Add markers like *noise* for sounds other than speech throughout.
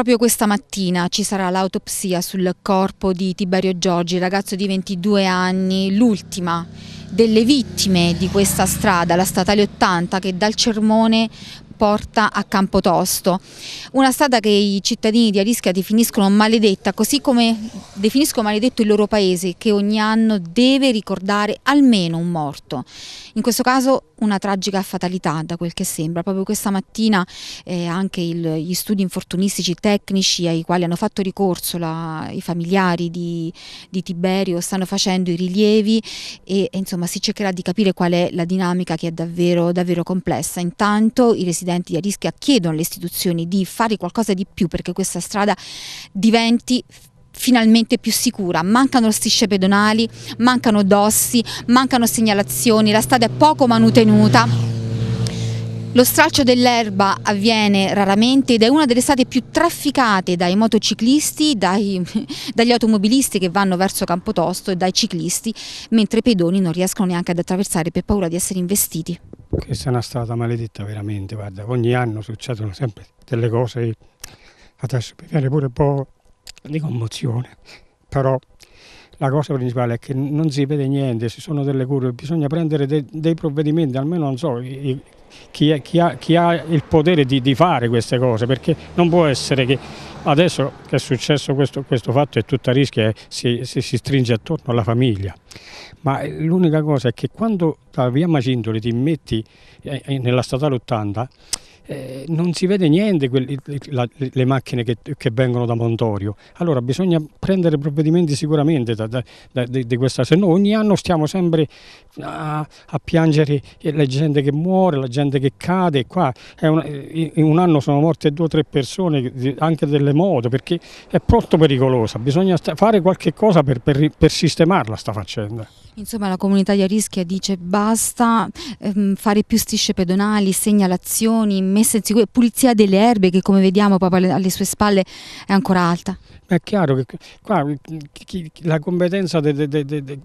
Proprio questa mattina ci sarà l'autopsia sul corpo di Tiberio Giorgi, ragazzo di 22 anni, l'ultima delle vittime di questa strada, la statale 80, che dal Cermone porta a Campotosto. Una strada che i cittadini di Arischia definiscono maledetta, così come definiscono maledetto il loro paese, che ogni anno deve ricordare almeno un morto. In questo caso una tragica fatalità da quel che sembra. Proprio questa mattina eh, anche il, gli studi infortunistici tecnici ai quali hanno fatto ricorso la, i familiari di, di, Tiberio stanno facendo i rilievi e, e insomma si cercherà di capire qual è la dinamica che è davvero, davvero complessa. Intanto i residenti residenti di Arischia chiedono alle istituzioni di fare qualcosa di più perché questa strada diventi finalmente più sicura, mancano strisce pedonali, mancano dossi, mancano segnalazioni, la strada è poco manutenuta. Lo stralcio dell'erba avviene raramente ed è una delle strade più trafficate dai motociclisti, dai, *laughs* dagli automobilisti che vanno verso Campotosto e dai ciclisti, mentre i pedoni non riescono neanche ad attraversare per paura di essere investiti. Questa è una strada maledetta veramente, guarda, ogni anno succedono sempre delle cose, adesso mi viene pure un po' di commozione, però la cosa principale è che non si vede niente, ci sono delle curve, bisogna prendere de dei provvedimenti, almeno non so chi, è, chi, ha, chi ha, il potere di, di fare queste cose, perché non può essere che Adesso che è successo questo, questo fatto è tutta rischia, eh, si, si, si, stringe attorno alla famiglia, ma eh, l'unica cosa è che quando la via Macindoli ti metti eh, nella statale 80 eh, non si vede niente quelli, la, le macchine che, che, vengono da Montorio. Allora bisogna prendere provvedimenti sicuramente di questa, se no ogni anno stiamo sempre a, a, piangere la gente che muore, la gente che cade. Qua una, in un anno sono morte due o tre persone, anche delle moto, perché è molto pericolosa. Bisogna fare qualche cosa per, per, per sistemarla sta faccenda. Insomma la comunità di Arischia dice basta ehm, fare più strisce pedonali, segnalazioni, messa in sicurezza, pulizia delle erbe che come vediamo proprio alle sue spalle è ancora alta. È chiaro che qua, la competenza de, de, de,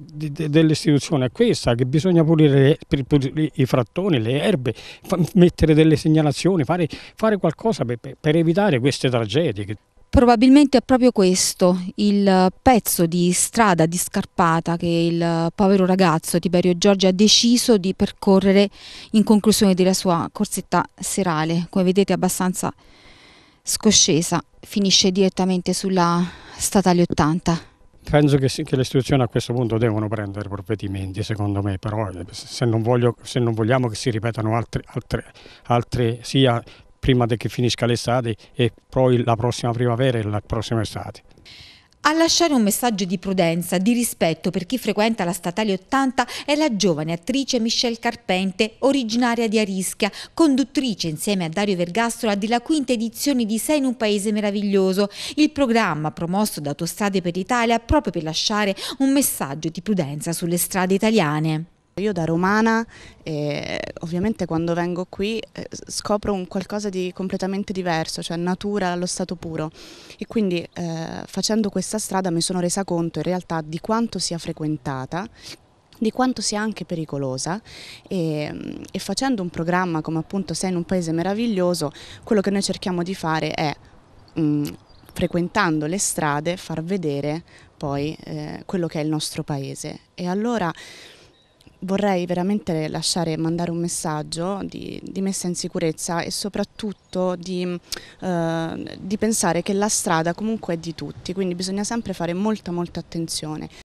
dell'istituzione è questa, che bisogna pulire, le, i frattoni, le erbe, mettere delle segnalazioni, fare, fare qualcosa per, per evitare queste tragedie. Probabilmente è proprio questo il pezzo di strada di scarpata che il povero ragazzo Tiberio Giorgi ha deciso di percorrere in conclusione della sua corsetta serale. Come vedete abbastanza scoscesa, finisce direttamente sulla statale 80. Penso che, sì, che, le istituzioni a questo punto devono prendere provvedimenti, secondo me, però eh, se non, voglio, se non vogliamo che si ripetano altre, altre, altre sia prima che finisca l'estate e poi la prossima primavera e la prossima estate. A lasciare un messaggio di prudenza, di rispetto per chi frequenta la Statale 80 è la giovane attrice Michelle Carpente, originaria di Arischia, conduttrice insieme a Dario Vergastola della quinta edizione di Sei in un Paese Meraviglioso, il programma promosso da Autostrade per l'Italia proprio per lasciare un messaggio di prudenza sulle strade italiane. Io da romana eh, ovviamente quando vengo qui eh, scopro un qualcosa di completamente diverso, cioè natura allo stato puro e quindi eh, facendo questa strada mi sono resa conto in realtà di quanto sia frequentata di quanto sia anche pericolosa e, e facendo un programma come appunto Sei in un paese meraviglioso, quello che noi cerchiamo di fare è mh, mm, frequentando le strade far vedere poi eh, quello che è il nostro paese e allora vorrei veramente lasciare mandare un messaggio di, di messa in sicurezza e soprattutto di, eh, di, pensare che la strada comunque è di tutti, quindi bisogna sempre fare molta molta attenzione.